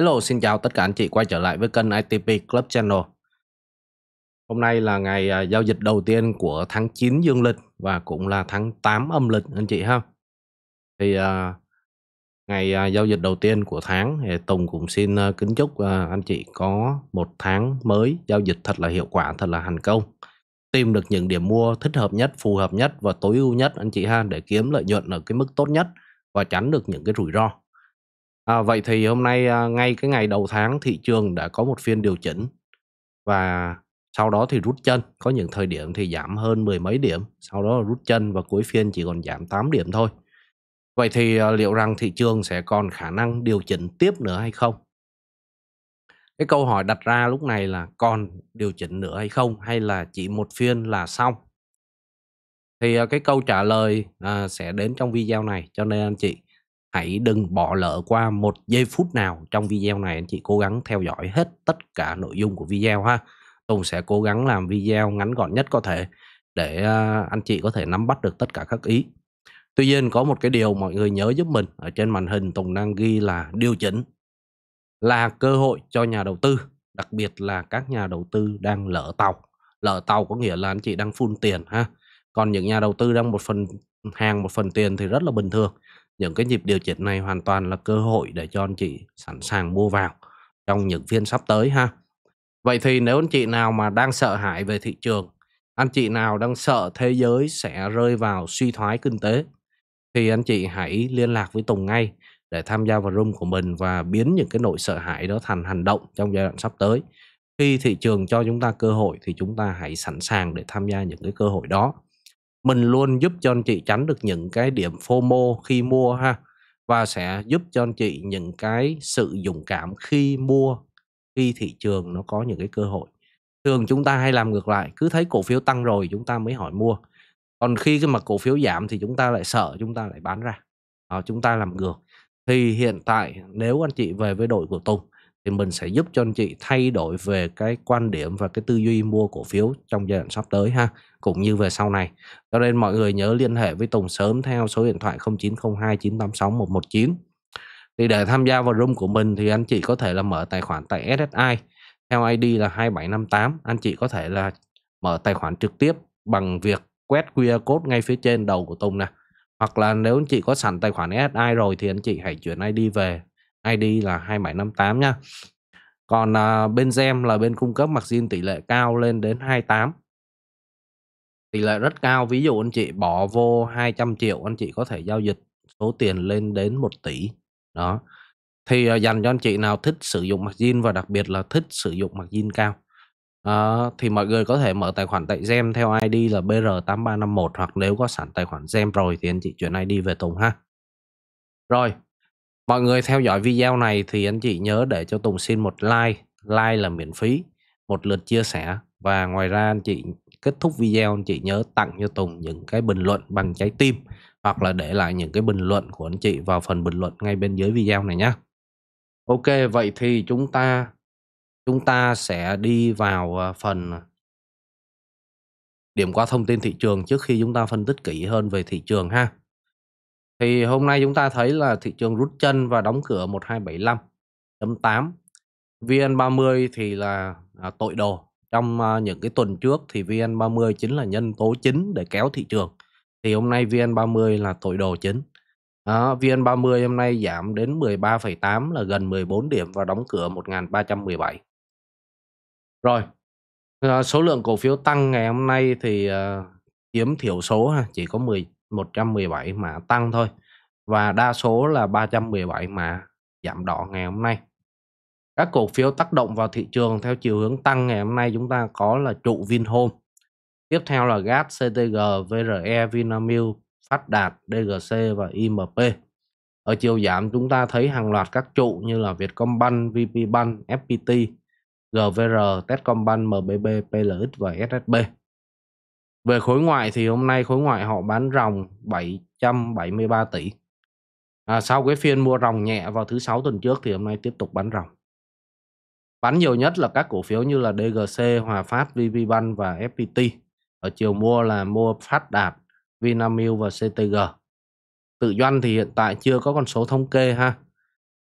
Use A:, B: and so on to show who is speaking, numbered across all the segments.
A: Hello, xin chào tất cả anh chị quay trở lại với kênh ITP Club Channel. Hôm nay là ngày à, giao dịch đầu tiên của tháng 9 dương lịch và cũng là tháng 8 âm lịch anh chị ha. Thì à, ngày à, giao dịch đầu tiên của tháng thì Tùng cũng xin kính chúc anh chị có một tháng mới giao dịch thật là hiệu quả, thật là thành công. Tìm được những điểm mua thích hợp nhất, phù hợp nhất và tối ưu nhất anh chị ha để kiếm lợi nhuận ở cái mức tốt nhất và tránh được những cái rủi ro À, vậy thì hôm nay à, ngay cái ngày đầu tháng thị trường đã có một phiên điều chỉnh và sau đó thì rút chân, có những thời điểm thì giảm hơn mười mấy điểm, sau đó rút chân và cuối phiên chỉ còn giảm 8 điểm thôi. Vậy thì à, liệu rằng thị trường sẽ còn khả năng điều chỉnh tiếp nữa hay không? Cái câu hỏi đặt ra lúc này là còn điều chỉnh nữa hay không hay là chỉ một phiên là xong? Thì à, cái câu trả lời à, sẽ đến trong video này cho nên anh chị Hãy đừng bỏ lỡ qua một giây phút nào trong video này anh chị cố gắng theo dõi hết tất cả nội dung của video ha. Tùng sẽ cố gắng làm video ngắn gọn nhất có thể để à, anh chị có thể nắm bắt được tất cả các ý. Tuy nhiên có một cái điều mọi người nhớ giúp mình ở trên màn hình Tùng đang ghi là điều chỉnh là cơ hội cho nhà đầu tư, đặc biệt là các nhà đầu tư đang lỡ tàu. Lỡ tàu có nghĩa là anh chị đang phun tiền ha. Còn những nhà đầu tư đang một phần hàng một phần tiền thì rất là bình thường những cái nhịp điều chỉnh này hoàn toàn là cơ hội để cho anh chị sẵn sàng mua vào trong những phiên sắp tới ha vậy thì nếu anh chị nào mà đang sợ hãi về thị trường anh chị nào đang sợ thế giới sẽ rơi vào suy thoái kinh tế thì anh chị hãy liên lạc với Tùng ngay để tham gia vào room của mình và biến những cái nỗi sợ hãi đó thành hành động trong giai đoạn sắp tới. Khi thị trường cho chúng ta cơ hội thì chúng ta hãy sẵn sàng để tham gia những cái cơ hội đó mình luôn giúp cho anh chị tránh được những cái điểm FOMO khi mua ha và sẽ giúp cho anh chị những cái sự dũng cảm khi mua khi thị trường nó có những cái cơ hội thường chúng ta hay làm ngược lại cứ thấy cổ phiếu tăng rồi chúng ta mới hỏi mua còn khi cái mà cổ phiếu giảm thì chúng ta lại sợ chúng ta lại bán ra Đó, chúng ta làm ngược thì hiện tại nếu anh chị về với đội của Tùng thì mình sẽ giúp cho anh chị thay đổi về cái quan điểm và cái tư duy mua cổ phiếu trong giai đoạn sắp tới ha cũng như về sau này cho nên mọi người nhớ liên hệ với Tùng sớm theo số điện thoại 0902 986 119 thì để tham gia vào room của mình thì anh chị có thể là mở tài khoản tại SSI theo ID là 2758 anh chị có thể là mở tài khoản trực tiếp bằng việc quét QR code ngay phía trên đầu của Tùng nè hoặc là nếu anh chị có sẵn tài khoản SSI rồi thì anh chị hãy chuyển ID về ID là 2758 nha. Còn à, bên Gem là bên cung cấp margin tỷ lệ cao lên đến 28. Tỷ lệ rất cao, ví dụ anh chị bỏ vô 200 triệu anh chị có thể giao dịch số tiền lên đến 1 tỷ. Đó. Thì à, dành cho anh chị nào thích sử dụng margin và đặc biệt là thích sử dụng margin cao. À, thì mọi người có thể mở tài khoản tại Gem theo ID là BR8351 hoặc nếu có sẵn tài khoản Gem rồi thì anh chị chuyển ID về Tùng ha. Rồi, Mọi người theo dõi video này thì anh chị nhớ để cho Tùng xin một like. Like là miễn phí. Một lượt chia sẻ. Và ngoài ra anh chị kết thúc video anh chị nhớ tặng cho Tùng những cái bình luận bằng trái tim. Hoặc là để lại những cái bình luận của anh chị vào phần bình luận ngay bên dưới video này nhé. Ok vậy thì chúng ta chúng ta sẽ đi vào à, phần điểm qua thông tin thị trường trước khi chúng ta phân tích kỹ hơn về thị trường ha. Thì hôm nay chúng ta thấy là thị trường rút chân và đóng cửa 1275.8. VN30 thì là à, tội đồ. Trong à, những cái tuần trước thì VN30 chính là nhân tố chính để kéo thị trường. Thì hôm nay VN30 là tội đồ chính. Đó, VN30 hôm nay giảm đến 13,8 là gần 14 điểm và đóng cửa 1317. Rồi, à, số lượng cổ phiếu tăng ngày hôm nay thì à, chiếm thiểu số chỉ có 10 117 mã tăng thôi và đa số là 317 mã giảm đỏ ngày hôm nay các cổ phiếu tác động vào thị trường theo chiều hướng tăng ngày hôm nay chúng ta có là trụ Vinhome tiếp theo là GAT, CTG, VRE, Vinamilk, Phát Đạt, DGC và IMP ở chiều giảm chúng ta thấy hàng loạt các trụ như là Vietcombank, VPBank, FPT, GVR, Techcombank, MBB, PLX và SSB về khối ngoại thì hôm nay khối ngoại họ bán ròng 773 tỷ. À, sau cái phiên mua ròng nhẹ vào thứ sáu tuần trước thì hôm nay tiếp tục bán ròng. Bán nhiều nhất là các cổ phiếu như là DGC, Hòa Phát, VPBank và FPT. Ở chiều mua là mua Phát Đạt, Vinamilk và CTG. Tự doanh thì hiện tại chưa có con số thống kê ha.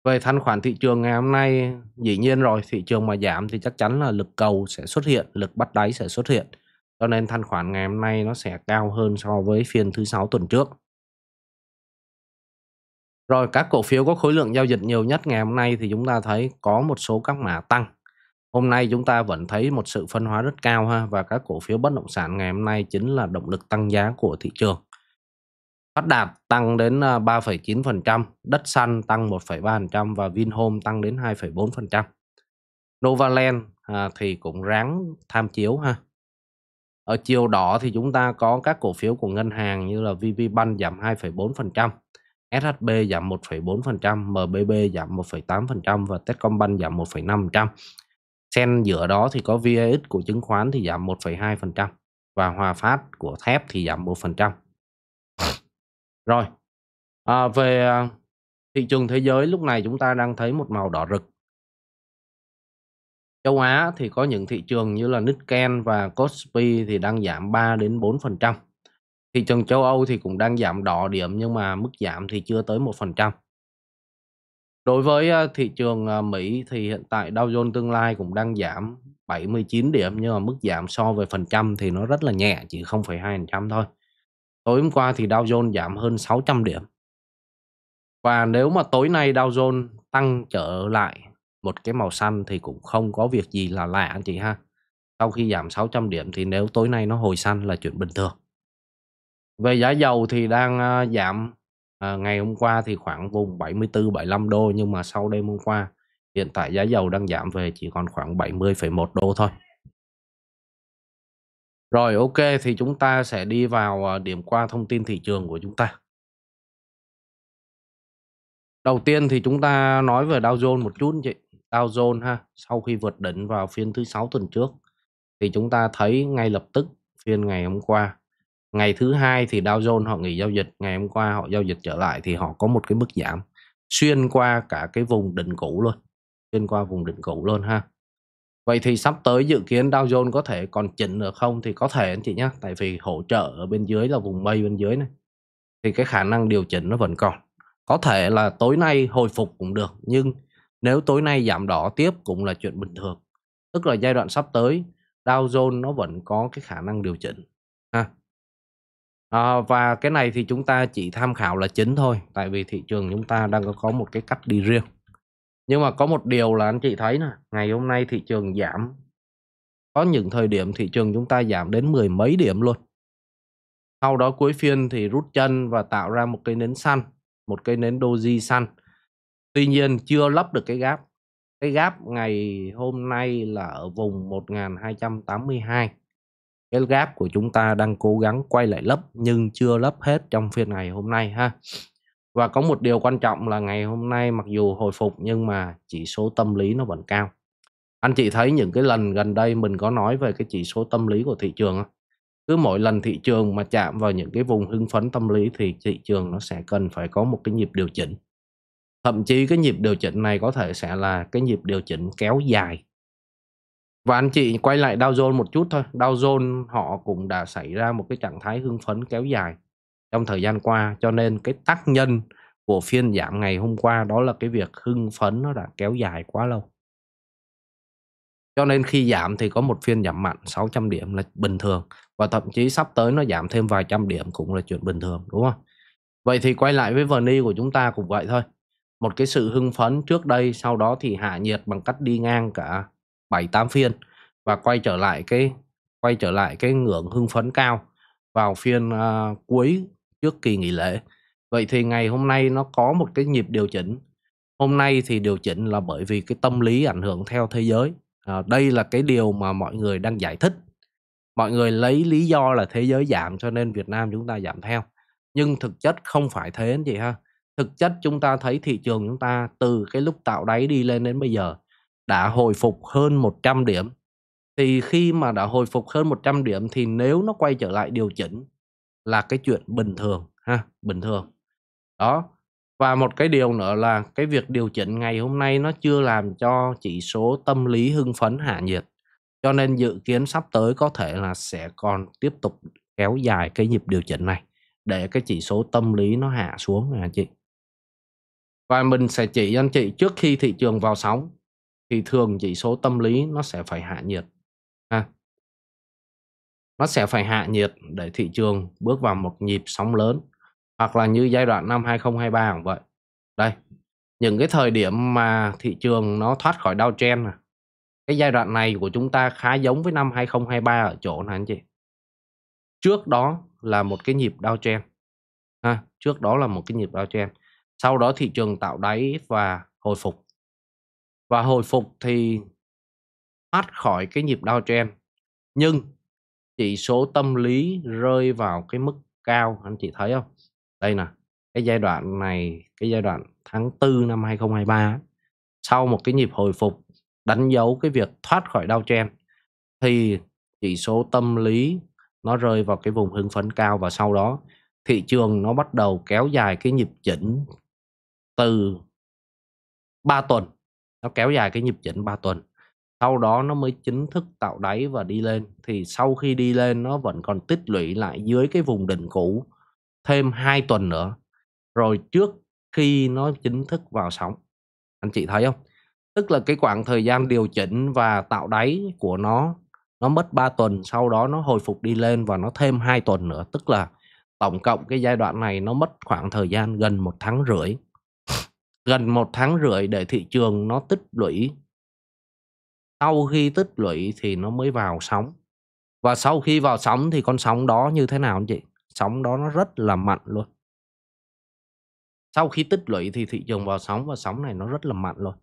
A: Về thanh khoản thị trường ngày hôm nay, dĩ nhiên rồi, thị trường mà giảm thì chắc chắn là lực cầu sẽ xuất hiện, lực bắt đáy sẽ xuất hiện cho nên thanh khoản ngày hôm nay nó sẽ cao hơn so với phiên thứ sáu tuần trước rồi các cổ phiếu có khối lượng giao dịch nhiều nhất ngày hôm nay thì chúng ta thấy có một số các mã tăng hôm nay chúng ta vẫn thấy một sự phân hóa rất cao ha và các cổ phiếu bất động sản ngày hôm nay chính là động lực tăng giá của thị trường Phát Đạt tăng đến 3,9%, à, Đất Xanh tăng 1,3% và Vinhome tăng đến 2,4%. Novaland à, thì cũng ráng tham chiếu ha. Ở chiều đỏ thì chúng ta có các cổ phiếu của ngân hàng như là VPBank giảm 2,4%, SHB giảm 1,4%, MBB giảm 1,8% và Techcombank giảm 1,5%. Xen giữa đó thì có VAX của chứng khoán thì giảm 1,2% và Hòa Phát của thép thì giảm 1%. Rồi, à, về à, thị trường thế giới lúc này chúng ta đang thấy một màu đỏ rực Châu Á thì có những thị trường như là Nikken và Kospi thì đang giảm 3 đến 4%. Thị trường châu Âu thì cũng đang giảm đỏ điểm nhưng mà mức giảm thì chưa tới 1%. Đối với ờ, thị trường ờ, Mỹ thì hiện tại Dow Jones tương lai cũng đang giảm 79 điểm nhưng mà mức giảm so về phần trăm thì nó rất là nhẹ chỉ 0,2% thôi. Tối hôm qua thì Dow Jones giảm hơn 600 điểm. Và nếu mà tối nay Dow Jones tăng trở lại một cái màu xanh thì cũng không có việc gì là lạ anh chị ha sau khi giảm 600 điểm thì nếu tối nay nó hồi xanh là chuyện bình thường về giá dầu thì đang ờ, giảm à, ngày hôm qua thì khoảng vùng 74 75 đô nhưng mà sau đêm hôm qua hiện tại giá dầu đang giảm về chỉ còn khoảng 70,1 đô thôi rồi ok thì chúng ta sẽ đi vào ờ, điểm qua thông tin thị trường của chúng ta đầu tiên thì chúng ta nói về Dow Jones một chút chị Dow Jones ha sau khi vượt đỉnh vào phiên thứ sáu tuần trước thì chúng ta thấy ngay lập tức phiên ngày hôm qua ngày thứ hai thì Dow Jones họ nghỉ giao dịch ngày hôm qua họ giao dịch trở lại thì họ có một cái mức giảm xuyên qua cả cái vùng đỉnh cũ luôn xuyên qua vùng đỉnh cũ luôn ha vậy thì sắp tới dự kiến Dow Jones có thể còn chỉnh được không thì có thể anh chị nhé tại vì hỗ trợ ở bên dưới là vùng mây bên dưới này thì cái khả năng điều chỉnh nó vẫn còn có thể là tối nay hồi phục cũng được nhưng nếu tối nay giảm đỏ tiếp cũng là chuyện bình thường. Tức là giai đoạn sắp tới, Dow Jones nó vẫn có cái khả năng điều chỉnh. Ha. À, và cái này thì chúng ta chỉ tham khảo là chính thôi. Tại vì thị trường chúng ta đang có một cái cách đi riêng. Nhưng mà có một điều là anh chị thấy nè. Ngày hôm nay thị trường giảm. Có những thời điểm thị trường chúng ta giảm đến mười mấy điểm luôn. Sau đó cuối phiên thì rút chân và tạo ra một cây nến xanh. Một cây nến doji xanh tuy nhiên chưa lắp được cái gáp cái gáp ngày hôm nay là ở vùng 1282 cái gáp của chúng ta đang cố gắng quay lại lấp nhưng chưa lấp hết trong phiên ngày hôm nay ha và có một điều quan trọng là ngày hôm nay mặc dù hồi phục nhưng mà chỉ số tâm lý nó vẫn cao anh chị thấy những cái lần gần đây mình có nói về cái chỉ số tâm lý của thị trường không? cứ mỗi lần thị trường mà chạm vào những cái vùng hưng phấn tâm lý thì thị trường nó sẽ cần phải có một cái nhịp điều chỉnh thậm chí cái nhịp điều chỉnh này có thể sẽ là cái nhịp điều chỉnh kéo dài và anh chị quay lại Dow Jones một chút thôi Dow Jones họ cũng đã xảy ra một cái trạng thái hưng phấn kéo dài trong thời gian qua cho nên cái tác nhân của phiên giảm ngày hôm qua đó là cái việc hưng phấn nó đã kéo dài quá lâu cho nên khi giảm thì có một phiên giảm mạnh 600 điểm là bình thường và thậm chí sắp tới nó giảm thêm vài trăm điểm cũng là chuyện bình thường đúng không vậy thì quay lại với verni của chúng ta cũng vậy thôi một cái sự hưng phấn trước đây sau đó thì hạ nhiệt bằng cách đi ngang cả bảy tám phiên và quay trở lại cái quay trở lại cái ngưỡng hưng phấn cao vào phiên uh, cuối trước kỳ nghỉ lễ. Vậy thì ngày hôm nay nó có một cái nhịp điều chỉnh. Hôm nay thì điều chỉnh là bởi vì cái tâm lý ảnh hưởng theo thế giới. À, đây là cái điều mà mọi người đang giải thích. Mọi người lấy lý do là thế giới giảm cho nên Việt Nam chúng ta giảm theo. Nhưng thực chất không phải thế anh chị ha thực chất chúng ta thấy thị trường chúng ta từ cái lúc tạo đáy đi lên đến bây giờ đã hồi phục hơn 100 điểm. Thì khi mà đã hồi phục hơn 100 điểm thì nếu nó quay trở lại điều chỉnh là cái chuyện bình thường ha, bình thường. Đó. Và một cái điều nữa là cái việc điều chỉnh ngày hôm nay nó chưa làm cho chỉ số tâm lý hưng phấn hạ nhiệt. Cho nên dự kiến sắp tới có thể là sẽ còn tiếp tục kéo dài cái nhịp điều chỉnh này để cái chỉ số tâm lý nó hạ xuống nè chị và mình sẽ chỉ anh chị trước khi thị trường vào sóng thì thường chỉ số tâm lý nó sẽ phải hạ nhiệt ha nó sẽ phải hạ nhiệt để thị trường bước vào một nhịp sóng lớn hoặc là như giai đoạn năm 2023 cũng vậy đây những cái thời điểm mà thị trường nó thoát khỏi đau này, cái giai đoạn này của chúng ta khá giống với năm 2023 ở chỗ này anh chị trước đó là một cái nhịp đau downtrend ha trước đó là một cái nhịp đau downtrend sau đó thị trường tạo đáy và hồi phục và hồi phục thì thoát khỏi cái nhịp đau Trend nhưng chỉ số tâm lý rơi vào cái mức cao anh chị thấy không đây nè cái giai đoạn này cái giai đoạn tháng 4 năm 2023 sau một cái nhịp hồi phục đánh dấu cái việc thoát khỏi đau Trend thì chỉ số tâm lý nó rơi vào cái vùng hưng phấn cao và sau đó thị trường nó bắt đầu kéo dài cái nhịp chỉnh từ 3 tuần nó kéo dài cái nhịp chỉnh 3 tuần sau đó nó mới chính thức tạo đáy và đi lên thì sau khi đi lên nó vẫn còn tích lũy lại dưới cái vùng đỉnh cũ thêm 2 tuần nữa rồi trước khi nó chính thức vào sóng anh chị thấy không tức là cái khoảng thời gian điều chỉnh và tạo đáy của nó nó mất 3 tuần sau đó nó hồi phục đi lên và nó thêm 2 tuần nữa tức là tổng cộng cái giai đoạn này nó mất khoảng thời gian gần một tháng rưỡi gần một tháng rưỡi để thị trường nó tích lũy sau khi tích lũy thì nó mới vào sóng và sau khi vào sóng thì con sóng đó như thế nào anh chị sóng đó nó rất là mạnh luôn sau khi tích lũy thì thị trường vào sóng và sóng này nó rất là mạnh luôn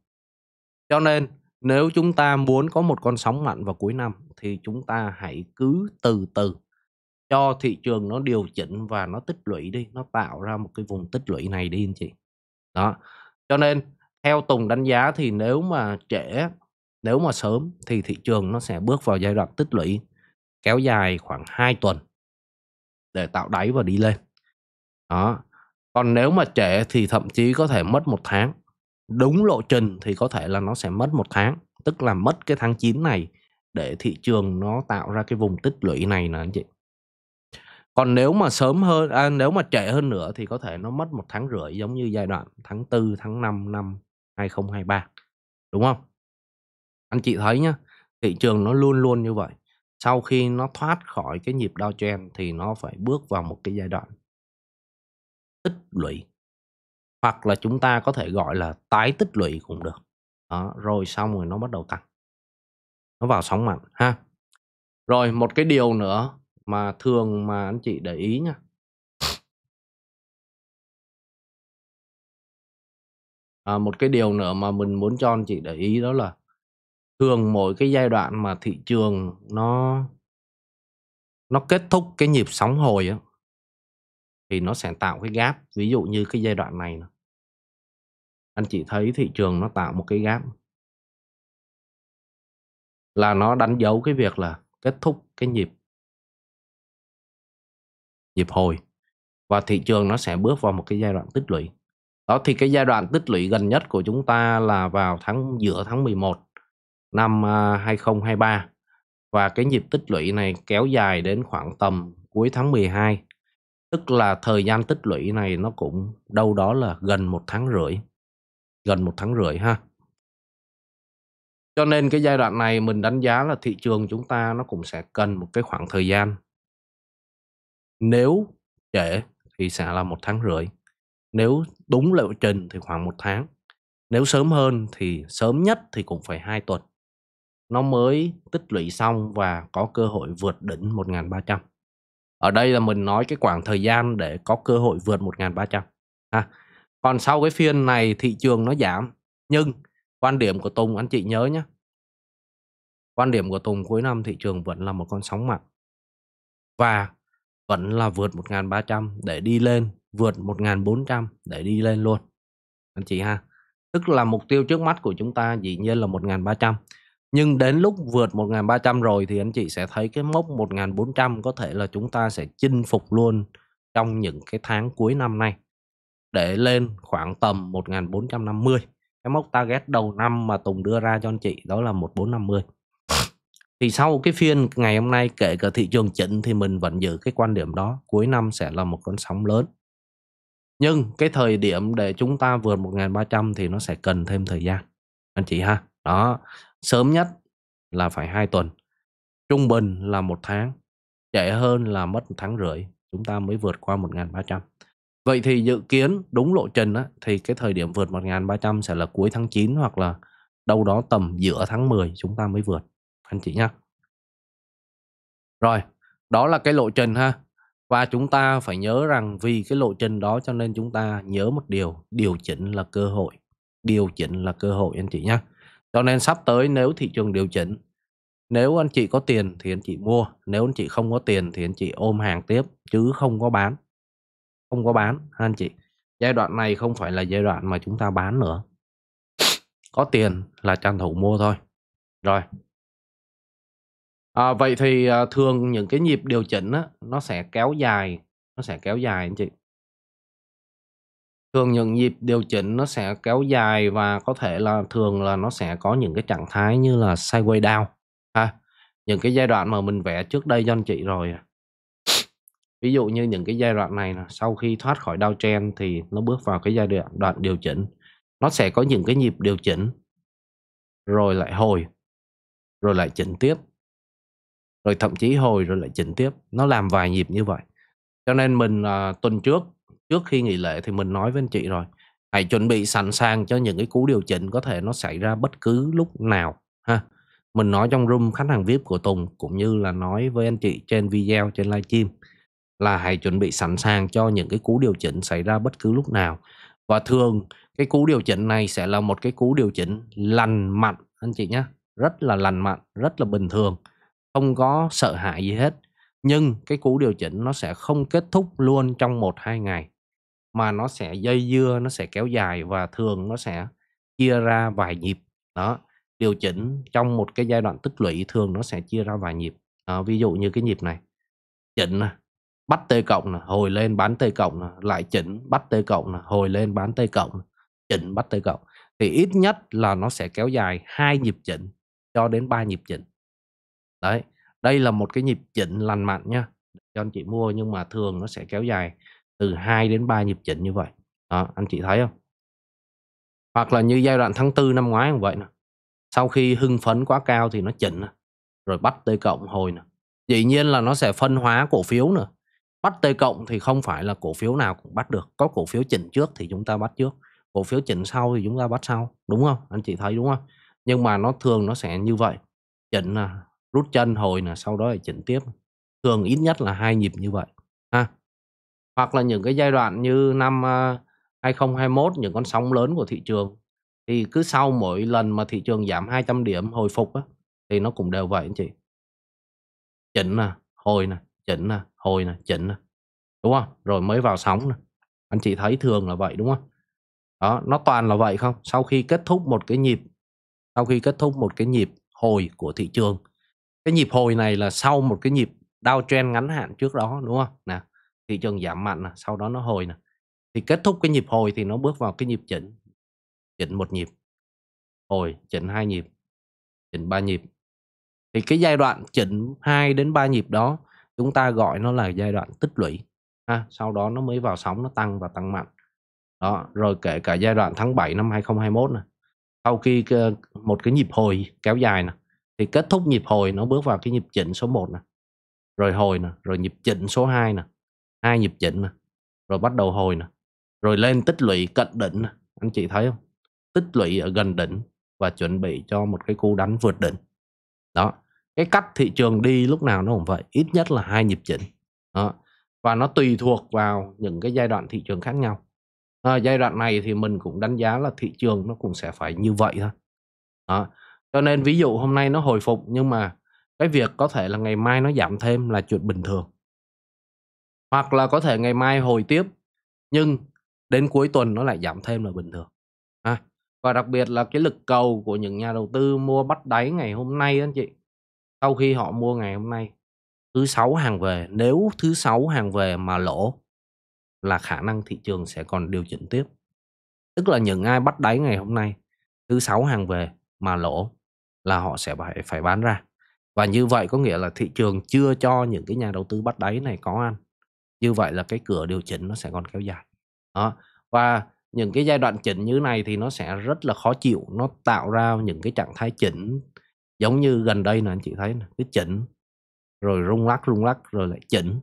A: cho nên nếu chúng ta muốn có một con sóng mạnh vào cuối năm thì chúng ta hãy cứ từ từ cho thị trường nó điều chỉnh và nó tích lũy đi nó tạo ra một cái vùng tích lũy này đi anh chị đó cho nên theo Tùng đánh giá thì nếu mà trễ nếu mà sớm thì thị trường nó sẽ bước vào giai đoạn tích lũy kéo dài khoảng 2 tuần để tạo đáy và đi lên đó còn nếu mà trễ thì thậm chí có thể mất một tháng đúng lộ trình thì có thể là nó sẽ mất một tháng tức là mất cái tháng 9 này để thị trường nó tạo ra cái vùng tích lũy này nè anh chị còn nếu mà sớm hơn à, nếu mà trễ hơn nữa thì có thể nó mất một tháng rưỡi giống như giai đoạn tháng 4 tháng 5 năm 2023 đúng không anh chị thấy nhá thị trường nó luôn luôn như vậy sau khi nó thoát khỏi cái nhịp đo chen thì nó phải bước vào một cái giai đoạn tích lũy hoặc là chúng ta có thể gọi là tái tích lũy cũng được đó, rồi xong rồi nó bắt đầu tăng nó vào sóng mạnh ha rồi một cái điều nữa mà thường mà anh chị để ý nha à, một cái điều nữa mà mình muốn cho anh chị để ý đó là thường mỗi cái giai đoạn mà thị trường nó nó kết thúc cái nhịp sóng hồi á thì nó sẽ tạo cái gap ví dụ như cái giai đoạn này nè. anh chị thấy thị trường nó tạo một cái gap là nó đánh dấu cái việc là kết thúc cái nhịp dịp hồi và thị trường nó sẽ bước vào một cái giai đoạn tích lũy. Đó thì cái giai đoạn tích lũy gần nhất của chúng ta là vào tháng giữa tháng 11 năm 2023 à, và cái nhịp tích lũy này kéo dài đến khoảng tầm cuối tháng 12 tức là thời gian tích lũy này nó cũng đâu đó là gần một tháng rưỡi gần một tháng rưỡi ha cho nên cái giai đoạn này mình đánh giá là thị trường chúng ta nó cũng sẽ cần một cái khoảng thời gian nếu trễ thì sẽ là một tháng rưỡi nếu đúng lộ trình thì khoảng một tháng nếu sớm hơn thì sớm nhất thì cũng phải hai tuần nó mới tích lũy xong và có cơ hội vượt đỉnh 1300 ở đây là mình nói cái khoảng thời gian để có cơ hội vượt 1300 ha à, còn sau cái phiên này thị trường nó giảm nhưng quan điểm của Tùng anh chị nhớ nhé quan điểm của Tùng cuối năm thị trường vẫn là một con sóng mạnh và vẫn là vượt 1.300 để đi lên vượt 1.400 để đi lên luôn anh chị ha tức là mục tiêu trước mắt của chúng ta dĩ nhiên là 1.300 nhưng đến lúc vượt 1.300 rồi thì anh chị sẽ thấy cái mốc 1.400 có thể là chúng ta sẽ chinh phục luôn trong những cái tháng cuối năm nay để lên khoảng tầm 1450 cái mốc target đầu năm mà Tùng đưa ra cho anh chị đó là 1450 thì sau cái phiên ngày hôm nay kể cả thị trường chỉnh thì mình vẫn giữ cái quan điểm đó cuối năm sẽ là một con sóng lớn nhưng cái thời điểm để chúng ta vượt 1.300 thì nó sẽ cần thêm thời gian anh chị ha đó sớm nhất là phải hai tuần trung bình là một tháng trễ hơn là mất một tháng rưỡi chúng ta mới vượt qua 1.300 vậy thì dự kiến đúng lộ trình á, thì cái thời điểm vượt 1.300 sẽ là cuối tháng 9 hoặc là đâu đó tầm giữa tháng 10 chúng ta mới vượt anh chị nhé. Rồi, đó là cái lộ trình ha. Và chúng ta phải nhớ rằng vì cái lộ trình đó cho nên chúng ta nhớ một điều, điều chỉnh là cơ hội. Điều chỉnh là cơ hội anh chị nhé. Cho nên sắp tới nếu thị trường điều chỉnh, nếu anh chị có tiền thì anh chị mua, nếu anh chị không có tiền thì anh chị ôm hàng tiếp chứ không có bán. Không có bán ha anh chị. Giai đoạn này không phải là giai đoạn mà chúng ta bán nữa. Có tiền là tranh thủ mua thôi. Rồi, À, vậy thì à, thường những cái nhịp điều chỉnh á, nó sẽ kéo dài, nó sẽ kéo dài anh chị. Thường những nhịp điều chỉnh nó sẽ kéo dài và có thể là thường là nó sẽ có những cái trạng thái như là sideways down ha. Những cái giai đoạn mà mình vẽ trước đây cho anh chị rồi. À. Ví dụ như những cái giai đoạn này sau khi thoát khỏi downtrend thì nó bước vào cái giai đoạn đoạn điều chỉnh. Nó sẽ có những cái nhịp điều chỉnh rồi lại hồi rồi lại chỉnh tiếp rồi thậm chí hồi rồi lại chỉnh tiếp nó làm vài nhịp như vậy cho nên mình à, tuần trước trước khi nghỉ lễ thì mình nói với anh chị rồi hãy chuẩn bị sẵn sàng cho những cái cú điều chỉnh có thể nó xảy ra bất cứ lúc nào ha mình nói trong room khách hàng vip của tùng cũng như là nói với anh chị trên video trên livestream là hãy chuẩn bị sẵn sàng cho những cái cú điều chỉnh xảy ra bất cứ lúc nào và thường cái cú điều chỉnh này sẽ là một cái cú điều chỉnh lành mạnh anh chị nhé rất là lành mạnh rất là bình thường không có sợ hãi gì hết nhưng cái cú điều chỉnh nó sẽ không kết thúc luôn trong một hai ngày mà nó sẽ dây dưa nó sẽ kéo dài và thường nó sẽ chia ra vài nhịp đó điều chỉnh trong một cái giai đoạn tích lũy thường nó sẽ chia ra vài nhịp à, ví dụ như cái nhịp này chỉnh bắt t cộng hồi lên bán t cộng lại chỉnh bắt t cộng hồi lên bán t cộng chỉnh bắt t cộng thì ít nhất là nó sẽ kéo dài hai nhịp chỉnh cho đến ba nhịp chỉnh đấy đây là một cái nhịp chỉnh lành mạnh nhá cho anh chị mua nhưng mà thường nó sẽ kéo dài từ 2 đến 3 nhịp chỉnh như vậy đó, anh chị thấy không hoặc là như giai đoạn tháng 4 năm ngoái cũng vậy nè sau khi hưng phấn quá cao thì nó chỉnh rồi bắt tê cộng hồi nè dĩ nhiên là nó sẽ phân hóa cổ phiếu nữa bắt tê cộng thì không phải là cổ phiếu nào cũng bắt được có cổ phiếu chỉnh trước thì chúng ta bắt trước cổ phiếu chỉnh sau thì chúng ta bắt sau đúng không anh chị thấy đúng không nhưng mà nó thường nó sẽ như vậy chỉnh là rút chân hồi là sau đó là chỉnh tiếp thường ít nhất là hai nhịp như vậy ha hoặc là những cái giai đoạn như năm 2021 ờ, những con sóng lớn của thị trường thì cứ sau mỗi lần mà thị trường giảm 200 điểm hồi phục á, thì nó cũng đều vậy anh chị chỉnh nè hồi nè chỉnh nè hồi nè chỉnh nè đúng không rồi mới vào sóng nè anh chị thấy thường là vậy đúng không đó nó toàn là vậy không sau khi kết thúc một cái nhịp sau khi kết thúc một cái nhịp hồi của thị trường cái nhịp hồi này là sau một cái nhịp đau chen ngắn hạn trước đó đúng không nè thị trường giảm mạnh nè sau đó nó hồi nè thì kết thúc cái nhịp hồi thì nó bước vào cái nhịp chỉnh chỉnh một nhịp hồi chỉnh hai nhịp chỉnh ba nhịp thì cái giai đoạn chỉnh 2 đến 3 nhịp đó chúng ta gọi nó là giai đoạn tích lũy ha sau đó nó mới vào sóng nó tăng và tăng mạnh đó rồi kể cả giai đoạn tháng 7 năm 2021 này sau khi ờ, một cái nhịp hồi kéo dài này thì kết thúc nhịp hồi nó bước vào cái nhịp chỉnh số 1 nè rồi hồi nè rồi nhịp chỉnh số 2 nè hai nhịp chỉnh nè rồi bắt đầu hồi nè rồi lên tích lũy cận đỉnh nè anh chị thấy không tích lũy ở gần đỉnh và chuẩn bị cho một cái cú đánh vượt đỉnh đó cái cách thị trường đi lúc nào nó cũng vậy ít nhất là hai nhịp chỉnh đó. và nó tùy thuộc vào những cái giai đoạn thị trường khác nhau à, giai đoạn này thì mình cũng đánh giá là thị trường nó cũng sẽ phải như vậy thôi đó cho nên ví dụ hôm nay nó hồi phục nhưng mà cái việc có thể là ngày mai nó giảm thêm là chuyện bình thường hoặc là có thể ngày mai hồi tiếp nhưng đến cuối tuần nó lại giảm thêm là bình thường à, và đặc biệt là cái lực cầu của những nhà đầu tư mua bắt đáy ngày hôm nay anh chị sau khi họ mua ngày hôm nay thứ sáu hàng về nếu thứ sáu hàng về mà lỗ là khả năng thị trường sẽ còn điều chỉnh tiếp tức là những ai bắt đáy ngày hôm nay thứ sáu hàng về mà lỗ là họ sẽ phải phải bán ra và như vậy có nghĩa là thị trường chưa cho những cái nhà đầu tư bắt đáy này có ăn như vậy là cái cửa điều chỉnh nó sẽ còn kéo dài đó. và những cái giai đoạn chỉnh như này thì nó sẽ rất là khó chịu nó tạo ra những cái trạng thái chỉnh giống như gần đây nè anh chị thấy cái chỉnh rồi rung lắc rung lắc rồi lại chỉnh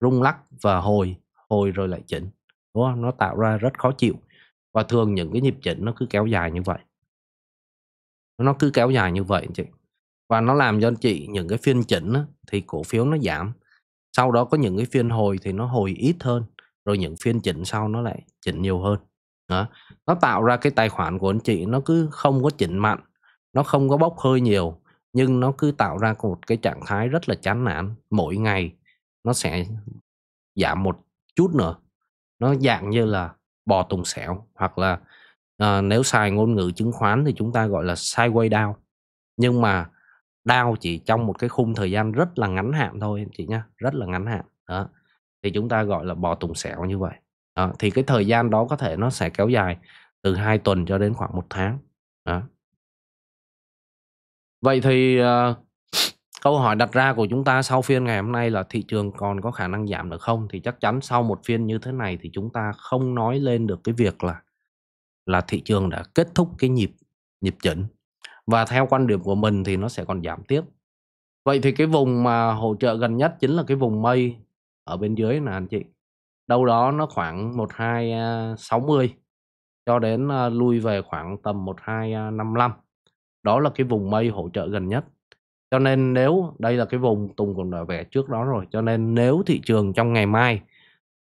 A: rung lắc và hồi hồi rồi lại chỉnh đúng không? nó tạo ra rất khó chịu và thường những cái nhịp chỉnh nó cứ kéo dài như vậy nó cứ kéo dài như vậy chị và nó làm cho chị những cái phiên chỉnh á, thì cổ phiếu nó giảm sau đó có những cái phiên hồi thì nó hồi ít hơn rồi những phiên chỉnh sau nó lại chỉnh nhiều hơn đó. nó tạo ra cái tài khoản của anh chị nó cứ không có chỉnh mạnh nó không có bốc hơi nhiều nhưng nó cứ tạo ra một cái trạng thái rất là chán nản mỗi ngày nó sẽ giảm một chút nữa nó dạng như là bò tùng xẻo hoặc là à, nếu xài ngôn ngữ chứng khoán thì chúng ta gọi là sideways down nhưng mà down chỉ trong một cái khung thời gian rất là ngắn hạn thôi em chị nhá rất là ngắn hạn đó thì chúng ta gọi là bò tùng sẹo như vậy đó. thì cái thời gian đó có thể nó sẽ kéo dài từ 2 tuần cho đến khoảng một tháng đó. vậy thì uh, câu hỏi đặt ra của chúng ta sau phiên ngày hôm nay là thị trường còn có khả năng giảm được không thì chắc chắn sau một phiên như thế này thì chúng ta không nói lên được cái việc là là thị trường đã kết thúc cái nhịp nhịp chỉnh và theo quan điểm của mình thì nó sẽ còn giảm tiếp vậy thì cái vùng mà hỗ trợ gần nhất chính là cái vùng mây ở bên dưới nè anh chị đâu đó nó khoảng một hai à, sáu mươi cho đến à, lui về khoảng tầm một hai à, năm năm đó là cái vùng mây hỗ trợ gần nhất cho nên nếu đây là cái vùng Tùng còn đã vẽ trước đó rồi cho nên nếu thị trường trong ngày mai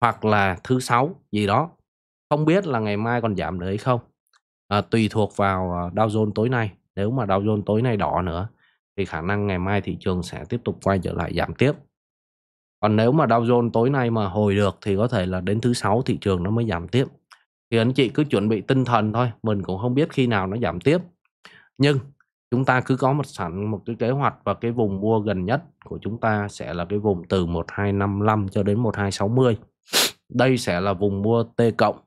A: hoặc là thứ sáu gì đó không biết là ngày mai còn giảm nữa hay không à, tùy thuộc vào ờ, Dow Jones tối nay nếu mà Dow Jones tối nay đỏ nữa thì khả năng ngày mai thị trường sẽ tiếp tục quay trở lại giảm tiếp còn nếu mà Dow Jones tối nay mà hồi được thì có thể là đến thứ sáu thị trường nó mới giảm tiếp thì anh chị cứ chuẩn bị tinh thần thôi mình cũng không biết khi nào nó giảm tiếp nhưng chúng ta cứ có một sẵn một cái kế hoạch và cái vùng mua gần nhất của chúng ta sẽ là cái vùng từ 1255 cho đến 1260 đây sẽ là vùng mua T cộng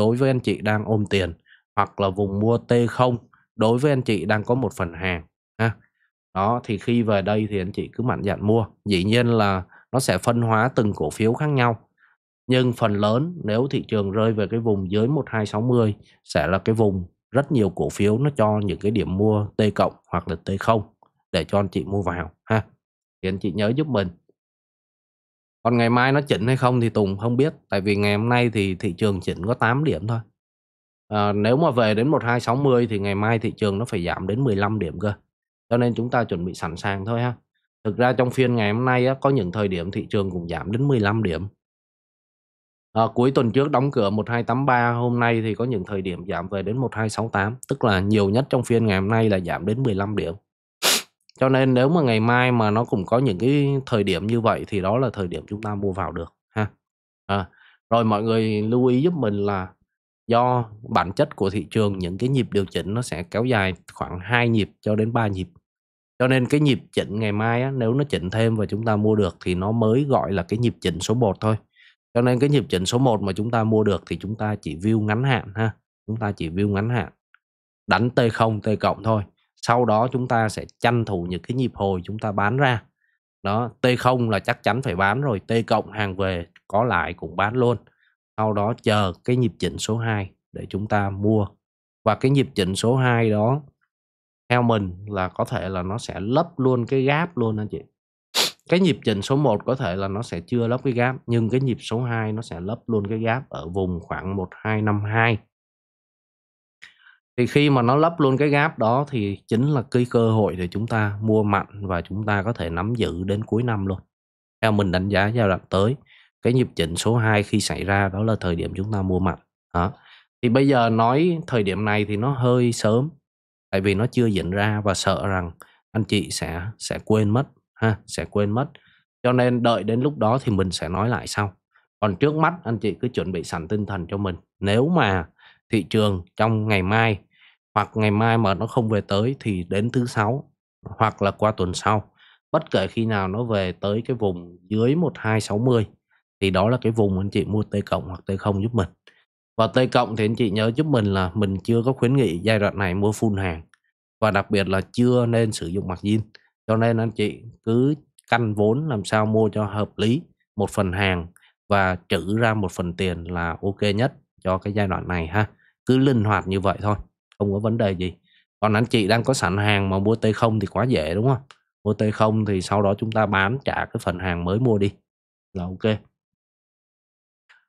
A: đối với anh chị đang ôm tiền hoặc là vùng mua T0 đối với anh chị đang có một phần hàng ha. Đó thì khi về đây thì anh chị cứ mạnh dạn mua. Dĩ nhiên là nó sẽ phân hóa từng cổ phiếu khác nhau. Nhưng phần lớn nếu thị trường rơi về cái vùng dưới 1260 sẽ là cái vùng rất nhiều cổ phiếu nó cho những cái điểm mua T cộng hoặc là T0 để cho anh chị mua vào ha. Thì anh chị nhớ giúp mình còn ngày mai nó chỉnh hay không thì Tùng không biết. Tại vì ngày hôm nay thì thị trường chỉnh có 8 điểm thôi. À, nếu mà về đến 1260 thì ngày mai thị trường nó phải giảm đến 15 điểm cơ. Cho nên chúng ta chuẩn bị sẵn sàng thôi ha. Thực ra trong phiên ngày hôm nay á, có những thời điểm thị trường cũng giảm đến 15 điểm. À, cuối tuần trước đóng cửa 1283 hôm nay thì có những thời điểm giảm về đến 1268 tức là nhiều nhất trong phiên ngày hôm nay là giảm đến 15 điểm cho nên nếu mà ngày mai mà nó cũng có những cái thời điểm như vậy thì đó là thời điểm chúng ta mua vào được ha à, rồi mọi người lưu ý giúp mình là do bản chất của thị trường những cái nhịp điều chỉnh nó sẽ kéo dài khoảng 2 nhịp cho đến 3 nhịp cho nên cái nhịp chỉnh ngày mai á, nếu nó chỉnh thêm và chúng ta mua được thì nó mới gọi là cái nhịp chỉnh số 1 thôi cho nên cái nhịp chỉnh số 1 mà chúng ta mua được thì chúng ta chỉ view ngắn hạn ha chúng ta chỉ view ngắn hạn đánh T0 T cộng thôi sau đó chúng ta sẽ tranh thủ những cái nhịp hồi chúng ta bán ra đó T0 là chắc chắn phải bán rồi T cộng hàng về có lại cũng bán luôn sau đó chờ cái nhịp chỉnh số 2 để chúng ta mua và cái nhịp chỉnh số 2 đó theo mình là có thể là nó sẽ lấp luôn cái gáp luôn anh chị cái nhịp chỉnh số 1 có thể là nó sẽ chưa lấp cái gáp nhưng cái nhịp số 2 nó sẽ lấp luôn cái gáp ở vùng khoảng 1252 thì khi mà nó lấp luôn cái gap đó thì chính là cái cơ hội để chúng ta mua mạnh và chúng ta có thể nắm giữ đến cuối năm luôn theo mình đánh giá giai đoạn tới cái nhịp chỉnh số 2 khi xảy ra đó là thời điểm chúng ta mua mạnh đó. thì bây giờ nói thời điểm này thì nó hơi sớm tại vì nó chưa diễn ra và sợ rằng anh chị sẽ sẽ quên mất ha sẽ quên mất cho nên đợi đến lúc đó thì mình sẽ nói lại sau còn trước mắt anh chị cứ chuẩn bị sẵn tinh thần cho mình nếu mà thị trường trong ngày mai hoặc ngày mai mà nó không về tới thì đến thứ sáu hoặc là qua tuần sau bất kể khi nào nó về tới cái vùng dưới 1260 thì đó là cái vùng anh chị mua T cộng hoặc T không giúp mình và T cộng thì anh chị nhớ giúp mình là mình chưa có khuyến nghị giai đoạn này mua full hàng và đặc biệt là chưa nên sử dụng mặt margin cho nên anh chị cứ căn vốn làm sao mua cho hợp lý một phần hàng và trữ ra một phần tiền là ok nhất cho cái giai đoạn này ha cứ linh hoạt như vậy thôi không có vấn đề gì còn anh chị đang có sẵn hàng mà mua t không thì quá dễ đúng không mua t không thì sau đó chúng ta bán trả cái phần hàng mới mua đi là ok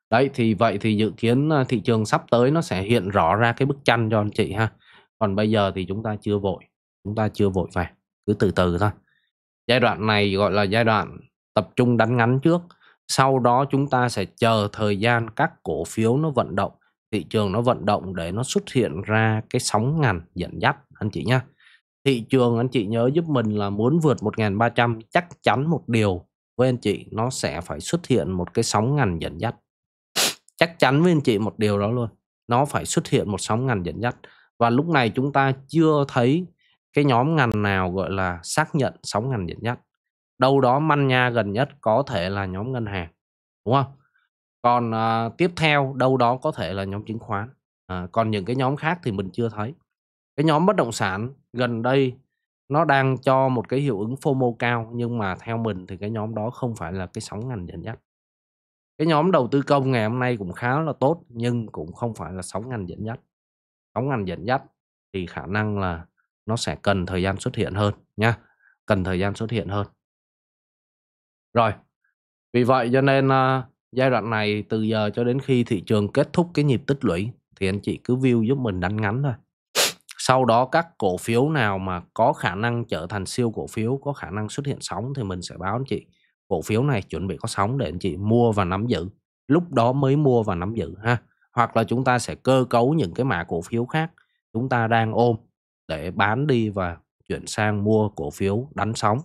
A: đấy thì vậy thì dự kiến à, thị trường sắp tới nó sẽ hiện rõ ra cái bức tranh cho anh chị ha còn bây giờ thì chúng ta chưa vội chúng ta chưa vội vàng cứ từ từ thôi giai đoạn này gọi là giai đoạn tập trung đánh ngắn trước sau đó chúng ta sẽ chờ thời gian các cổ phiếu nó vận động thị trường nó vận động để nó xuất hiện ra cái sóng ngàn dẫn dắt anh chị nhá thị trường anh chị nhớ giúp mình là muốn vượt 1.300 chắc chắn một điều với anh chị nó sẽ phải xuất hiện một cái sóng ngàn dẫn dắt chắc chắn với anh chị một điều đó luôn nó phải xuất hiện một sóng ngàn dẫn dắt và lúc này chúng ta chưa thấy cái nhóm ngành nào gọi là xác nhận sóng ngành dẫn dắt đâu đó manh nha gần nhất có thể là nhóm ngân hàng đúng không còn à, tiếp theo đâu đó có thể là nhóm chứng khoán à, còn những cái nhóm khác thì mình chưa thấy cái nhóm bất động sản gần đây nó đang cho một cái hiệu ứng FOMO cao nhưng mà theo mình thì cái nhóm đó không phải là cái sóng ngành dẫn dắt cái nhóm đầu tư công ngày hôm nay cũng khá là tốt nhưng cũng không phải là sóng ngành dẫn dắt sóng ngành dẫn dắt thì khả năng là nó sẽ cần thời gian xuất hiện hơn nha cần thời gian xuất hiện hơn rồi vì vậy cho nên uh, giai đoạn này từ giờ cho đến khi thị trường kết thúc cái nhịp tích lũy thì anh chị cứ view giúp mình đánh ngắn thôi sau đó các cổ phiếu nào mà có khả năng trở thành siêu cổ phiếu có khả năng xuất hiện sóng thì mình sẽ báo anh chị cổ phiếu này chuẩn bị có sóng để anh chị mua và nắm giữ lúc đó mới mua và nắm giữ ha hoặc là chúng ta sẽ cơ cấu những cái mã cổ phiếu khác chúng ta đang ôm để bán đi và chuyển sang mua cổ phiếu đánh sóng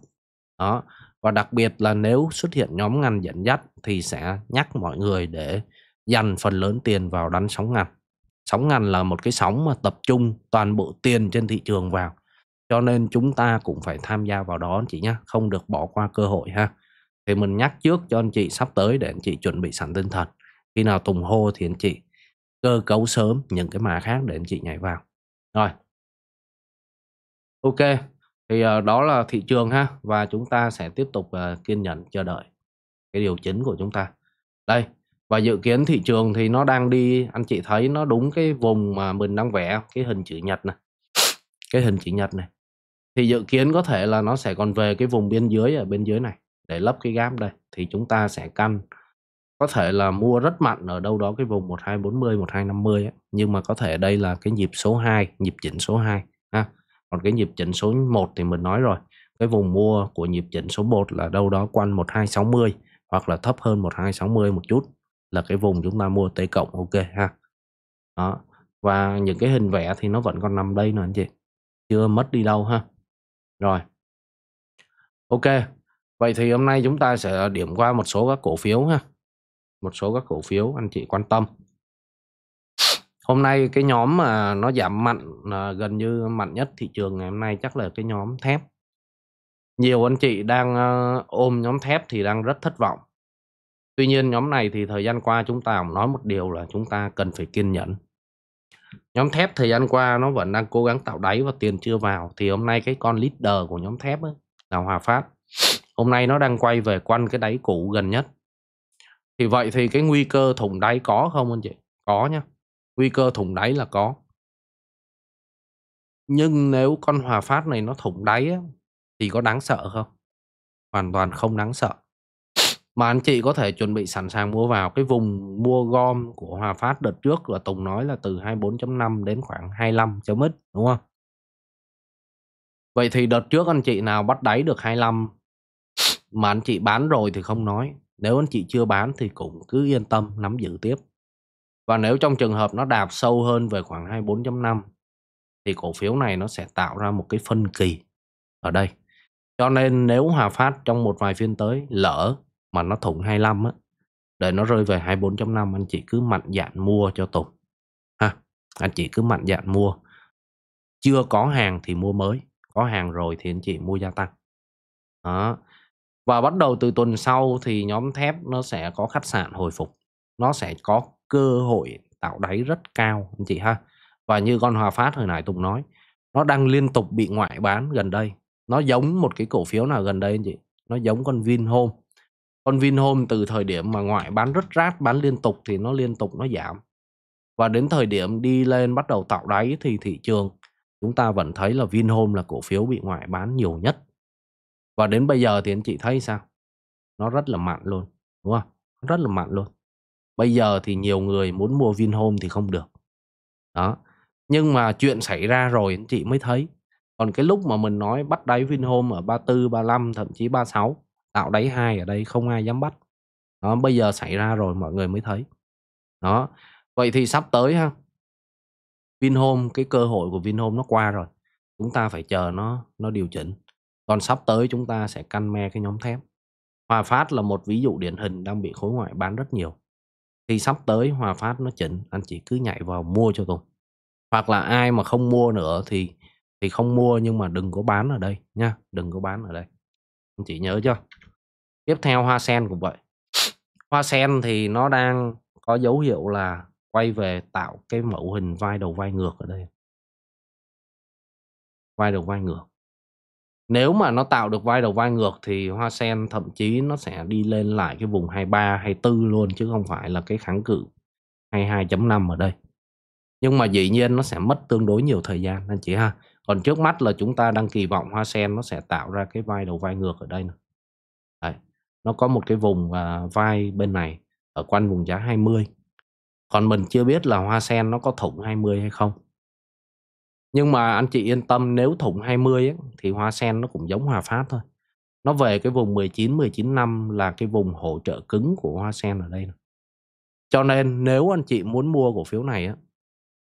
A: đó và đặc biệt là nếu xuất hiện nhóm ngành dẫn dắt thì sẽ nhắc mọi người để dành phần lớn tiền vào đánh sóng ngành Sóng ngành là một cái sóng mà tập trung toàn bộ tiền trên thị trường vào. Cho nên chúng ta cũng phải tham gia vào đó anh chị nhé. Không được bỏ qua cơ hội ha. Thì mình nhắc trước cho anh chị sắp tới để anh chị chuẩn bị sẵn tinh thần. Khi nào tùng hô thì anh chị cơ cấu sớm những cái mã khác để anh chị nhảy vào. Rồi. Ok thì ờ, đó là thị trường ha và chúng ta sẽ tiếp tục ờ, kiên nhẫn chờ đợi cái điều chỉnh của chúng ta đây và dự kiến thị trường thì nó đang đi anh chị thấy nó đúng cái vùng mà mình đang vẽ cái hình chữ nhật này cái hình chữ nhật này thì dự kiến có thể là nó sẽ còn về cái vùng biên dưới ở bên dưới này để lấp cái gáp đây thì chúng ta sẽ căn có thể là mua rất mạnh ở đâu đó cái vùng 1240 1250 ấy. nhưng mà có thể đây là cái nhịp số 2 nhịp chỉnh số 2 còn cái nhịp chỉnh số 1 thì mình nói rồi cái vùng mua của nhịp chỉnh số 1 là đâu đó quanh 1260 hoặc là thấp hơn 1260 một chút là cái vùng chúng ta mua T cộng ok ha đó và những cái hình vẽ thì nó vẫn còn nằm đây nè anh chị chưa mất đi đâu ha rồi ok vậy thì hôm nay chúng ta sẽ điểm qua một số các cổ phiếu ha một số các cổ phiếu anh chị quan tâm hôm nay cái nhóm mà nó giảm mạnh à, gần như mạnh nhất thị trường ngày hôm nay chắc là cái nhóm thép nhiều anh chị đang ờ, ôm nhóm thép thì đang rất thất vọng tuy nhiên nhóm này thì thời gian qua chúng ta cũng nói một điều là chúng ta cần phải kiên nhẫn nhóm thép thời gian qua nó vẫn đang cố gắng tạo đáy và tiền chưa vào thì hôm nay cái con leader của nhóm thép ấy, là Hòa Phát hôm nay nó đang quay về quanh cái đáy cũ gần nhất thì vậy thì cái nguy cơ thủng đáy có không anh chị có nhá nguy cơ thủng đáy là có nhưng nếu con hòa phát này nó thủng đáy á, thì có đáng sợ không hoàn toàn không đáng sợ mà anh chị có thể chuẩn bị sẵn sàng mua vào cái vùng mua gom của Hòa Phát đợt trước là Tùng nói là từ 24.5 đến khoảng 25 chấm ít đúng không? Vậy thì đợt trước anh chị nào bắt đáy được 25 mà anh chị bán rồi thì không nói. Nếu anh chị chưa bán thì cũng cứ yên tâm nắm giữ tiếp. Và nếu trong trường hợp nó đạp sâu hơn về khoảng 24.5 thì cổ phiếu này nó sẽ tạo ra một cái phân kỳ ở đây. Cho nên nếu Hòa Phát trong một vài phiên tới lỡ mà nó thủng 25 á, để nó rơi về 24.5 anh chị cứ mạnh dạn mua cho Tùng. Ha, anh chị cứ mạnh dạn mua. Chưa có hàng thì mua mới, có hàng rồi thì anh chị mua gia tăng. Đó. Và bắt đầu từ tuần sau thì nhóm thép nó sẽ có khách sạn hồi phục. Nó sẽ có cơ hội tạo đáy rất cao anh chị ha và như con hòa phát hồi nãy tùng nói nó đang liên tục bị ngoại bán gần đây nó giống một cái cổ phiếu nào gần đây anh chị nó giống con vinhome con vinhome từ thời điểm mà ngoại bán rất rát bán liên tục thì nó liên tục nó giảm và đến thời điểm đi lên bắt đầu tạo đáy thì thị trường chúng ta vẫn thấy là vinhome là cổ phiếu bị ngoại bán nhiều nhất và đến bây giờ thì anh chị thấy sao nó rất là mặn luôn đúng không rất là mặn luôn bây giờ thì nhiều người muốn mua Vinhome thì không được đó nhưng mà chuyện xảy ra rồi anh chị mới thấy còn cái lúc mà mình nói bắt đáy Vinhome ở 34, 35 thậm chí 36 tạo đáy hai ở đây không ai dám bắt đó bây giờ xảy ra rồi mọi người mới thấy đó vậy thì sắp tới ha Vinhome cái cơ hội của Vinhome nó qua rồi chúng ta phải chờ nó nó điều chỉnh còn sắp tới chúng ta sẽ căn me cái nhóm thép Hòa Phát là một ví dụ điển hình đang bị khối ngoại bán rất nhiều khi sắp tới Hòa Phát nó chỉnh anh chị cứ nhảy vào mua cho Tùng hoặc là ai mà không mua nữa thì thì không mua nhưng mà đừng có bán ở đây nha đừng có bán ở đây anh chị nhớ chưa tiếp theo hoa sen cũng vậy hoa sen thì nó đang có dấu hiệu là quay về tạo cái mẫu hình vai đầu vai ngược ở đây vai đầu vai ngược nếu mà nó tạo được vai đầu vai ngược thì hoa sen thậm chí nó sẽ đi lên lại cái vùng 23 24 luôn chứ không phải là cái kháng cự 22.5 ở đây nhưng mà dĩ nhiên nó sẽ mất tương đối nhiều thời gian anh chị ha còn trước mắt là chúng ta đang kỳ vọng hoa sen nó sẽ tạo ra cái vai đầu vai ngược ở đây này. Đấy. nó có một cái vùng uh, vai bên này ở quanh vùng giá 20 còn mình chưa biết là hoa sen nó có thủng 20 hay không nhưng mà anh chị yên tâm nếu thủng 20 ấy, thì hoa sen nó cũng giống hoa phát thôi nó về cái vùng 19 19 năm là cái vùng hỗ trợ cứng của hoa sen ở đây cho nên nếu anh chị muốn mua cổ phiếu này á